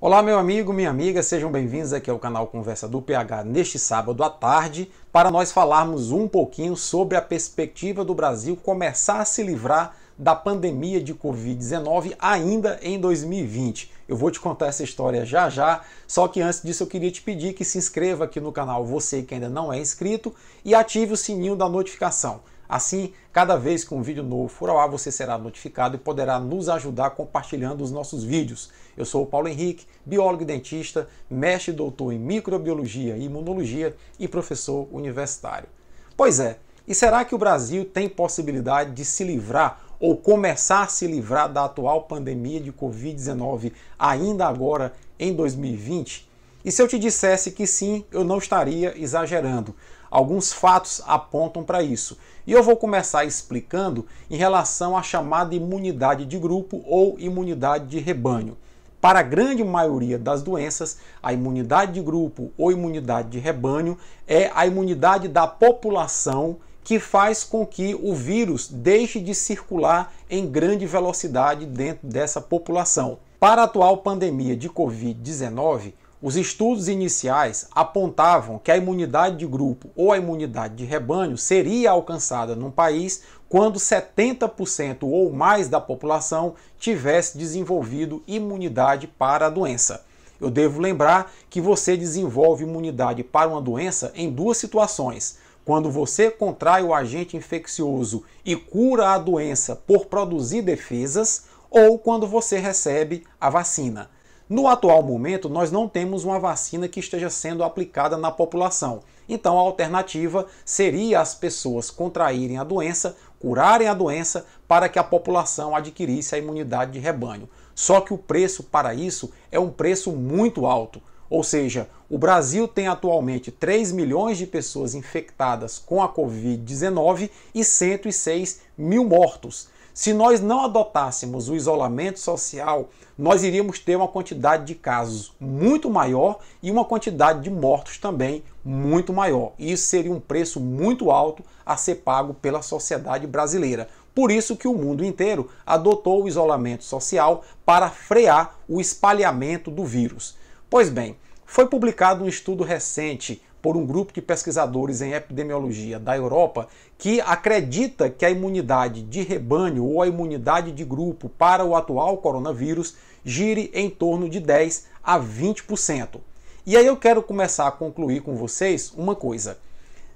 Olá, meu amigo, minha amiga, sejam bem-vindos aqui ao canal Conversa do PH neste sábado à tarde para nós falarmos um pouquinho sobre a perspectiva do Brasil começar a se livrar da pandemia de Covid-19 ainda em 2020. Eu vou te contar essa história já já, só que antes disso eu queria te pedir que se inscreva aqui no canal, você que ainda não é inscrito, e ative o sininho da notificação. Assim, cada vez que um vídeo novo for ao ar, você será notificado e poderá nos ajudar compartilhando os nossos vídeos. Eu sou o Paulo Henrique, biólogo e dentista, mestre e doutor em microbiologia e imunologia e professor universitário. Pois é, e será que o Brasil tem possibilidade de se livrar ou começar a se livrar da atual pandemia de Covid-19 ainda agora em 2020? E se eu te dissesse que sim, eu não estaria exagerando. Alguns fatos apontam para isso. E eu vou começar explicando em relação à chamada imunidade de grupo ou imunidade de rebanho. Para a grande maioria das doenças, a imunidade de grupo ou imunidade de rebanho é a imunidade da população que faz com que o vírus deixe de circular em grande velocidade dentro dessa população. Para a atual pandemia de Covid-19, os estudos iniciais apontavam que a imunidade de grupo ou a imunidade de rebanho seria alcançada num país quando 70% ou mais da população tivesse desenvolvido imunidade para a doença. Eu devo lembrar que você desenvolve imunidade para uma doença em duas situações. Quando você contrai o agente infeccioso e cura a doença por produzir defesas, ou quando você recebe a vacina. No atual momento, nós não temos uma vacina que esteja sendo aplicada na população. Então, a alternativa seria as pessoas contraírem a doença, curarem a doença, para que a população adquirisse a imunidade de rebanho. Só que o preço para isso é um preço muito alto. Ou seja, o Brasil tem atualmente 3 milhões de pessoas infectadas com a Covid-19 e 106 mil mortos. Se nós não adotássemos o isolamento social, nós iríamos ter uma quantidade de casos muito maior e uma quantidade de mortos também muito maior. Isso seria um preço muito alto a ser pago pela sociedade brasileira. Por isso que o mundo inteiro adotou o isolamento social para frear o espalhamento do vírus. Pois bem, foi publicado um estudo recente por um grupo de pesquisadores em epidemiologia da Europa que acredita que a imunidade de rebanho ou a imunidade de grupo para o atual coronavírus gire em torno de 10 a 20%. E aí eu quero começar a concluir com vocês uma coisa.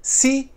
Se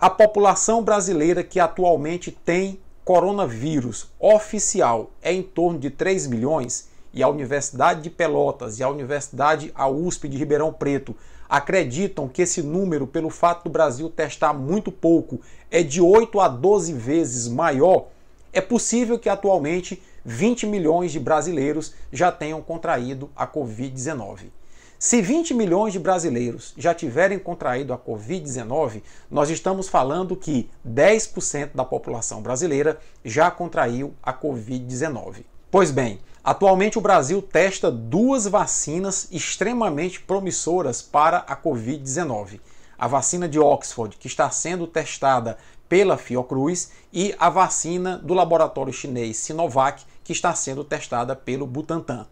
a população brasileira que atualmente tem coronavírus oficial é em torno de 3 milhões, e a Universidade de Pelotas e a Universidade a USP de Ribeirão Preto acreditam que esse número, pelo fato do Brasil testar muito pouco, é de 8 a 12 vezes maior, é possível que atualmente 20 milhões de brasileiros já tenham contraído a Covid-19. Se 20 milhões de brasileiros já tiverem contraído a Covid-19, nós estamos falando que 10% da população brasileira já contraiu a Covid-19. Pois bem, atualmente o Brasil testa duas vacinas extremamente promissoras para a Covid-19. A vacina de Oxford, que está sendo testada pela Fiocruz, e a vacina do laboratório chinês Sinovac, que está sendo testada pelo Butantan.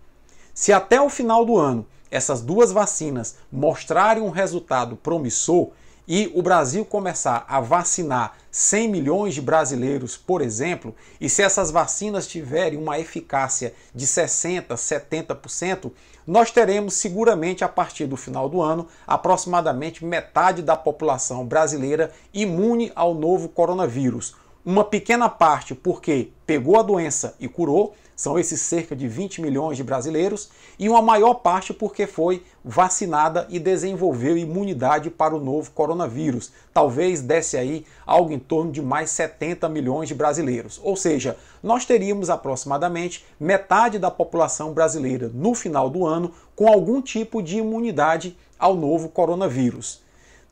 Se até o final do ano essas duas vacinas mostrarem um resultado promissor, e o Brasil começar a vacinar 100 milhões de brasileiros, por exemplo, e se essas vacinas tiverem uma eficácia de 60%, 70%, nós teremos seguramente a partir do final do ano aproximadamente metade da população brasileira imune ao novo coronavírus. Uma pequena parte, porque pegou a doença e curou, são esses cerca de 20 milhões de brasileiros, e uma maior parte porque foi vacinada e desenvolveu imunidade para o novo coronavírus. Talvez desse aí algo em torno de mais 70 milhões de brasileiros. Ou seja, nós teríamos aproximadamente metade da população brasileira no final do ano com algum tipo de imunidade ao novo coronavírus.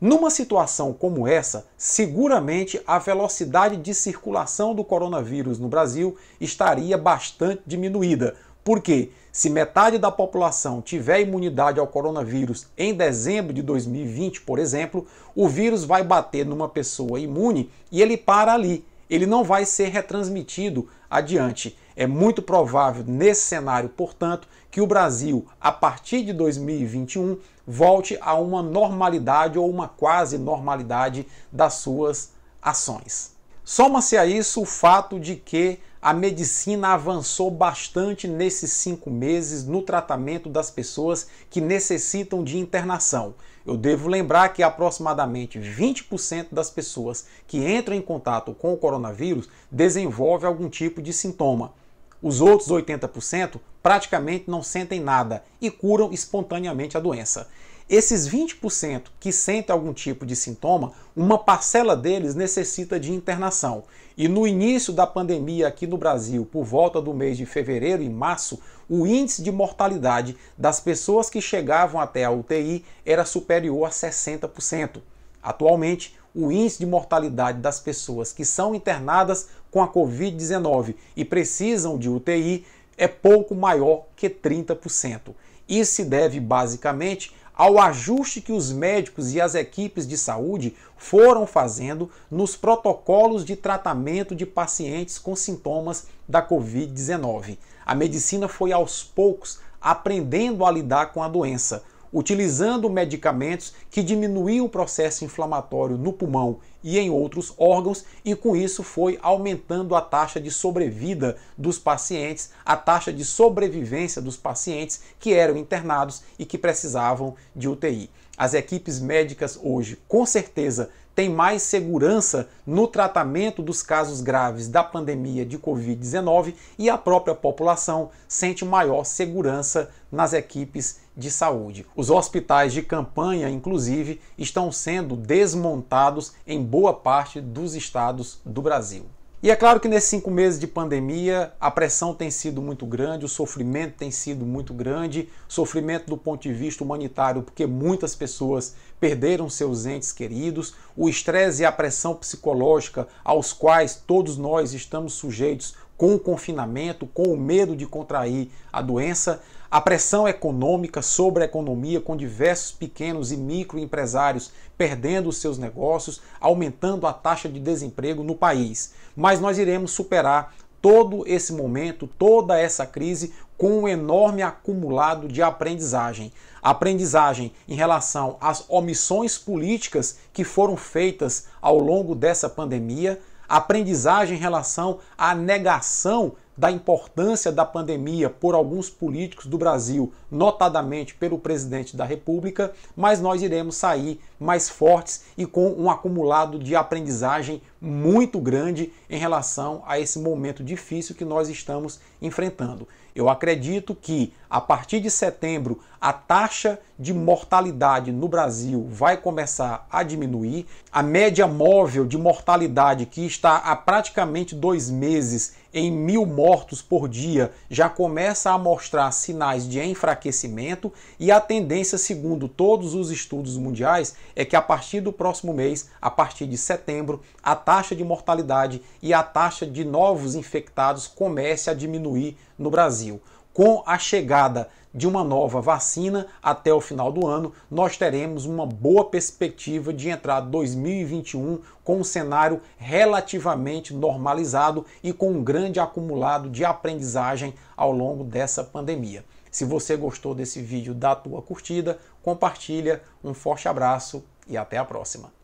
Numa situação como essa, seguramente a velocidade de circulação do coronavírus no Brasil estaria bastante diminuída, porque se metade da população tiver imunidade ao coronavírus em dezembro de 2020, por exemplo, o vírus vai bater numa pessoa imune e ele para ali. Ele não vai ser retransmitido adiante. É muito provável, nesse cenário, portanto, que o Brasil, a partir de 2021, volte a uma normalidade ou uma quase normalidade das suas ações. Soma-se a isso o fato de que a medicina avançou bastante nesses cinco meses no tratamento das pessoas que necessitam de internação. Eu devo lembrar que aproximadamente 20% das pessoas que entram em contato com o coronavírus desenvolve algum tipo de sintoma. Os outros 80% praticamente não sentem nada e curam espontaneamente a doença. Esses 20% que sentem algum tipo de sintoma, uma parcela deles necessita de internação. E no início da pandemia aqui no Brasil, por volta do mês de fevereiro e março, o índice de mortalidade das pessoas que chegavam até a UTI era superior a 60%. Atualmente, o índice de mortalidade das pessoas que são internadas com a Covid-19 e precisam de UTI é pouco maior que 30%. Isso se deve basicamente ao ajuste que os médicos e as equipes de saúde foram fazendo nos protocolos de tratamento de pacientes com sintomas da Covid-19. A medicina foi aos poucos aprendendo a lidar com a doença utilizando medicamentos que diminuíam o processo inflamatório no pulmão e em outros órgãos, e com isso foi aumentando a taxa de sobrevida dos pacientes, a taxa de sobrevivência dos pacientes que eram internados e que precisavam de UTI. As equipes médicas hoje, com certeza, têm mais segurança no tratamento dos casos graves da pandemia de Covid-19 e a própria população sente maior segurança nas equipes de saúde. Os hospitais de campanha, inclusive, estão sendo desmontados em boa parte dos estados do Brasil. E é claro que nesses cinco meses de pandemia, a pressão tem sido muito grande, o sofrimento tem sido muito grande, sofrimento do ponto de vista humanitário, porque muitas pessoas perderam seus entes queridos, o estresse e a pressão psicológica aos quais todos nós estamos sujeitos com o confinamento, com o medo de contrair a doença, a pressão econômica sobre a economia, com diversos pequenos e microempresários perdendo seus negócios, aumentando a taxa de desemprego no país. Mas nós iremos superar todo esse momento, toda essa crise, com um enorme acumulado de aprendizagem. Aprendizagem em relação às omissões políticas que foram feitas ao longo dessa pandemia aprendizagem em relação à negação da importância da pandemia por alguns políticos do Brasil, notadamente pelo presidente da República, mas nós iremos sair mais fortes e com um acumulado de aprendizagem muito grande em relação a esse momento difícil que nós estamos enfrentando. Eu acredito que a partir de setembro a taxa de mortalidade no Brasil vai começar a diminuir. A média móvel de mortalidade, que está há praticamente dois meses em mil mortos por dia já começa a mostrar sinais de enfraquecimento e a tendência, segundo todos os estudos mundiais, é que a partir do próximo mês, a partir de setembro, a taxa de mortalidade e a taxa de novos infectados comece a diminuir no Brasil. Com a chegada de uma nova vacina até o final do ano, nós teremos uma boa perspectiva de entrar 2021 com um cenário relativamente normalizado e com um grande acumulado de aprendizagem ao longo dessa pandemia. Se você gostou desse vídeo, dá a tua curtida, compartilha, um forte abraço e até a próxima.